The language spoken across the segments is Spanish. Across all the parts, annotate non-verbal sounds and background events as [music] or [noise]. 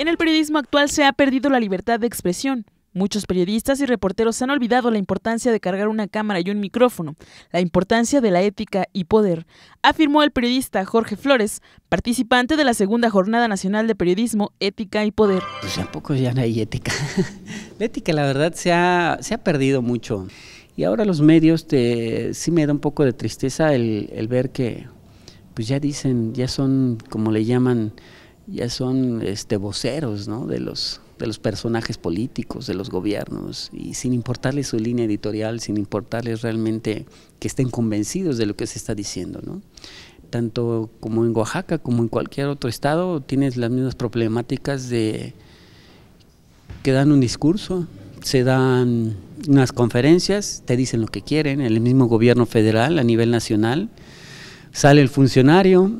En el periodismo actual se ha perdido la libertad de expresión. Muchos periodistas y reporteros han olvidado la importancia de cargar una cámara y un micrófono, la importancia de la ética y poder, afirmó el periodista Jorge Flores, participante de la segunda Jornada Nacional de Periodismo, Ética y Poder. Pues tampoco ya no hay ética. [laughs] la ética, la verdad, se ha, se ha perdido mucho. Y ahora los medios, te, sí me da un poco de tristeza el, el ver que, pues ya dicen, ya son, como le llaman, ya son este, voceros de, los, de los personajes políticos, de los gobiernos, y sin importarles su línea editorial, sin importarles realmente que estén convencidos de lo que se está diciendo. Tanto como en Oaxaca, como en cualquier otro estado, tienes las mismas problemáticas de que dan un discurso, se dan unas conferencias, te dicen lo que quieren, el mismo gobierno federal a nivel nacional, sale el funcionario,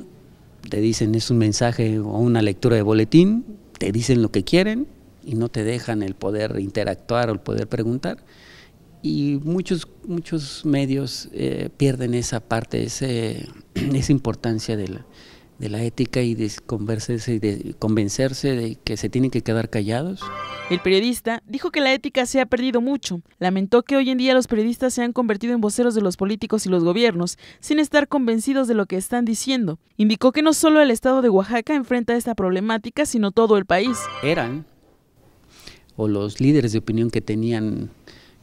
te dicen es un mensaje o una lectura de boletín, te dicen lo que quieren y no te dejan el poder interactuar o el poder preguntar. Y muchos, muchos medios eh, pierden esa parte, ese, [clears throat] esa importancia de la, de la ética y de convencerse de que se tienen que quedar callados. El periodista dijo que la ética se ha perdido mucho. Lamentó que hoy en día los periodistas se han convertido en voceros de los políticos y los gobiernos, sin estar convencidos de lo que están diciendo. Indicó que no solo el estado de Oaxaca enfrenta esta problemática, sino todo el país. Eran, o los líderes de opinión que tenían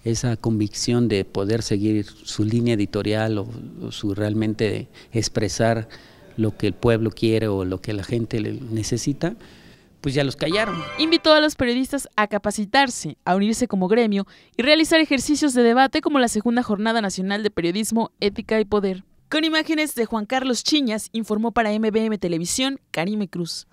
esa convicción de poder seguir su línea editorial o, su realmente expresar lo que el pueblo quiere o lo que la gente necesita, pues ya los callaron. Invitó a los periodistas a capacitarse, a unirse como gremio y realizar ejercicios de debate como la Segunda Jornada Nacional de Periodismo, Ética y Poder. Con imágenes de Juan Carlos Chiñas, informó para MBM Televisión Karime Cruz.